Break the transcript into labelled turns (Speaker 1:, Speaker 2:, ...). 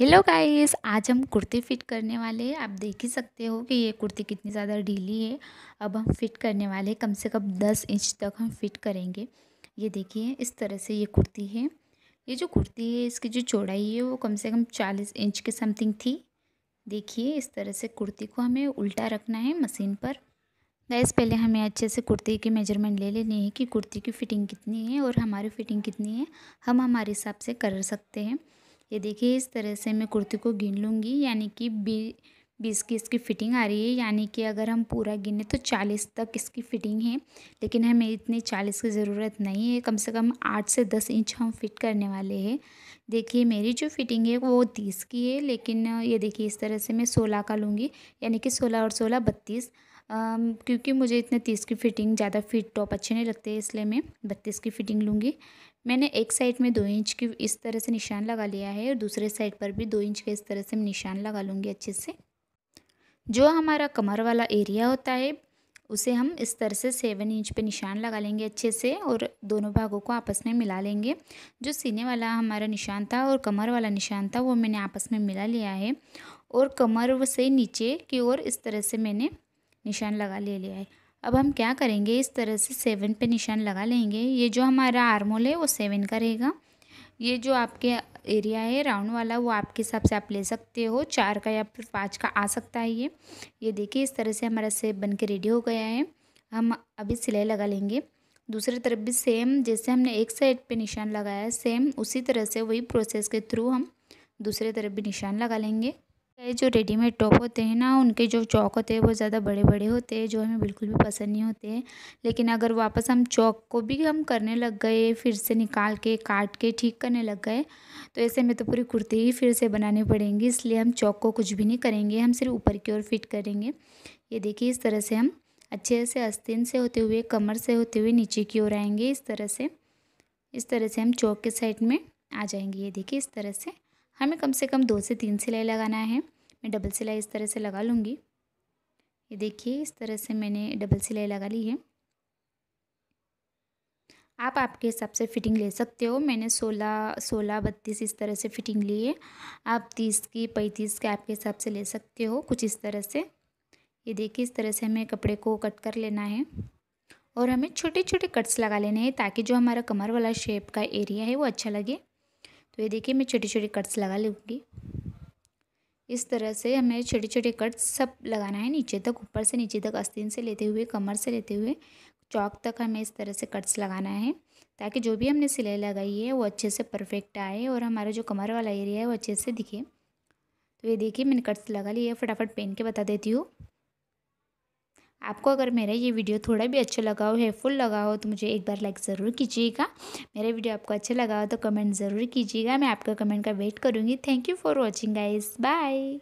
Speaker 1: hello guys आज हम kurti fit करने वाले हैं आप देख ही सकते हो कि ये कुर्ती कितनी ज़्यादा ढीली है अब हम फिट करने वाले हैं कम से कम दस इंच तक हम फिट करेंगे ये देखिए इस तरह से ये कुर्ती है ये जो कुर्ती है इसकी जो चौड़ाई है वो कम से कम चालीस इंच के समथिंग थी देखिए इस तरह से कुर्ती को हमें उल्टा रखना है मशीन पर गैस पहले हमें अच्छे से कुर्ती की मेजरमेंट ले लेनी है कि कुर्ती की फ़िटिंग कितनी है और हमारी फ़िटिंग कितनी है हम हमारे हिसाब से कर सकते हैं ये देखिए इस तरह से मैं कुर्ती को गिन लूँगी यानी कि बी बीस की इसकी फ़िटिंग आ रही है यानी कि अगर हम पूरा गिने तो चालीस तक इसकी फ़िटिंग है लेकिन हमें इतनी चालीस की ज़रूरत नहीं है कम से कम आठ से दस इंच हम फिट करने वाले हैं देखिए मेरी जो फ़िटिंग है वो तीस की है लेकिन ये देखिए इस तरह से मैं सोलह का लूँगी यानी कि सोलह और सोलह बत्तीस क्योंकि मुझे इतने तीस की फिटिंग ज़्यादा फिट टॉप अच्छे नहीं लगते इसलिए मैं बत्तीस की फिटिंग लूँगी मैंने एक साइड में दो इंच की इस तरह से निशान लगा लिया है और दूसरे साइड पर भी दो इंच के इस तरह से निशान लगा लूँगी अच्छे से जो हमारा कमर वाला एरिया होता है उसे हम इस तरह से सेवन इंच पे निशान लगा लेंगे अच्छे से और दोनों भागों को आपस में मिला लेंगे जो सीने वाला हमारा निशान था और कमर वाला निशान था वो मैंने आपस में मिला लिया है और कमर से नीचे की ओर इस तरह से मैंने निशान लगा ले लिया है अब हम क्या करेंगे इस तरह से सेवन पे निशान लगा लेंगे ये जो हमारा आर्मोल है वो सेवन का रहेगा ये जो आपके एरिया है राउंड वाला वो आपके हिसाब से आप ले सकते हो चार का या फिर पाँच का आ सकता है ये ये देखिए इस तरह से हमारा सेब बन के रेडी हो गया है हम अभी सिलाई लगा लेंगे दूसरी तरफ भी सेम जैसे हमने एक साइड पे निशान लगाया सेम उसी तरह से वही प्रोसेस के थ्रू हम दूसरे तरफ भी निशान लगा लेंगे है जो रेडीमेड टॉप होते हैं ना उनके जो चौक होते हैं वो ज़्यादा बड़े बड़े होते हैं जो हमें बिल्कुल भी पसंद नहीं होते हैं लेकिन अगर वापस हम चौक को भी हम करने लग गए फिर से निकाल के काट के ठीक करने लग गए तो ऐसे में तो पूरी कुर्ती ही फिर से बनानी पड़ेंगी इसलिए हम चौक को कुछ भी नहीं करेंगे हम सिर्फ ऊपर की ओर फिट करेंगे ये देखिए इस तरह से हम अच्छे से आस्तीन से होते हुए कमर से होते हुए नीचे की ओर आएंगे इस तरह से इस तरह से हम चौक के साइड में आ जाएंगे ये देखिए इस तरह से हमें कम से कम दो से तीन सिलाई लगाना है मैं डबल सिलाई इस तरह से लगा लूँगी ये देखिए इस तरह से मैंने डबल सिलाई लगा ली है आप आपके हिसाब से फिटिंग ले सकते हो मैंने सोलह सोलह बत्तीस इस तरह से फिटिंग ली है आप तीस की पैंतीस के आपके हिसाब से ले सकते हो कुछ इस तरह से ये देखिए इस तरह से हमें कपड़े को कट कर लेना है और हमें छोटे छोटे कट्स लगा लेने हैं ताकि जो हमारा कमर वाला शेप का एरिया है वो अच्छा लगे तो ये देखिए मैं छोटे छोटे कट्स लगा लूँगी इस तरह से हमें छोटे छोटे कट सब लगाना है नीचे तक ऊपर से नीचे तक आस्तीन से लेते हुए कमर से लेते हुए चौक तक हमें इस तरह से कट्स लगाना है ताकि जो भी हमने सिलाई लगाई है वो अच्छे से परफेक्ट आए और हमारा जो कमर वाला एरिया है वो अच्छे से दिखे तो ये देखिए मैंने कट्स लगा लिए फटाफट पेन के बता देती हूँ आपको अगर मेरा ये वीडियो थोड़ा भी अच्छा लगा हो हेल्पफुल लगा हो तो मुझे एक बार लाइक ज़रूर कीजिएगा मेरा वीडियो आपको अच्छा लगा हो तो कमेंट ज़रूर कीजिएगा मैं आपका कमेंट का वेट करूँगी thank you for watching guys bye